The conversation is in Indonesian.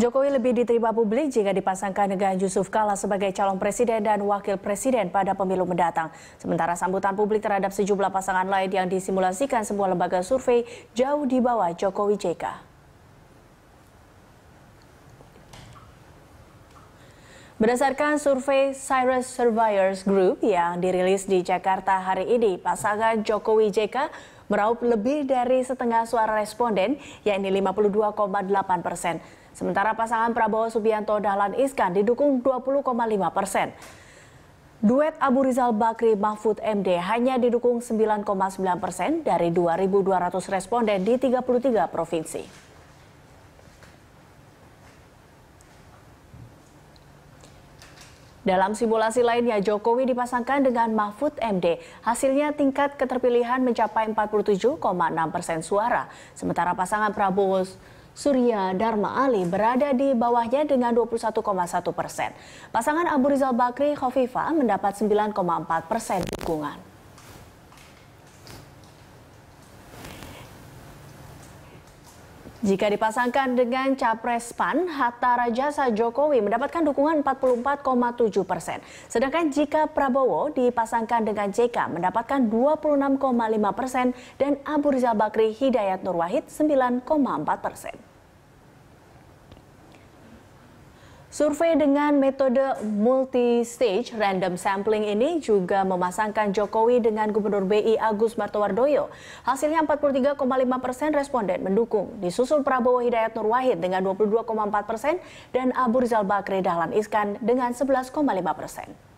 Jokowi lebih diterima publik jika dipasangkan dengan Yusuf Kala sebagai calon presiden dan wakil presiden pada pemilu mendatang. Sementara sambutan publik terhadap sejumlah pasangan lain yang disimulasikan sebuah lembaga survei jauh di bawah Jokowi JK. Berdasarkan survei Cyrus Surveyors Group yang dirilis di Jakarta hari ini, pasangan Jokowi JK meraup lebih dari setengah suara responden, yakni 52,8 persen. Sementara pasangan Prabowo Subianto Dahlan Iskan didukung 20,5 persen. Duet Abu Rizal Bakri Mahfud MD hanya didukung 9,9 persen dari 2.200 responden di 33 provinsi. Dalam simulasi lainnya, Jokowi dipasangkan dengan Mahfud MD. Hasilnya tingkat keterpilihan mencapai 47,6 persen suara. Sementara pasangan Prabowo Surya Dharma Ali berada di bawahnya dengan 21,1 persen. Pasangan Abu Rizal Bakri Khofifa mendapat 9,4 persen dukungan. Jika dipasangkan dengan Capres PAN, Hatta Rajasa Jokowi mendapatkan dukungan 44,7 persen. Sedangkan jika Prabowo dipasangkan dengan JK mendapatkan 26,5 persen dan Abu Rizal Bakri Hidayat Nur Wahid 9,4 persen. Survei dengan metode multi-stage random sampling ini juga memasangkan Jokowi dengan Gubernur BI Agus Martowardoyo. Hasilnya 43,5 persen responden mendukung. Disusul Prabowo Hidayat Nur Wahid dengan 22,4 persen dan Abu Rizal Bakri Dahlan Iskan dengan 11,5 persen.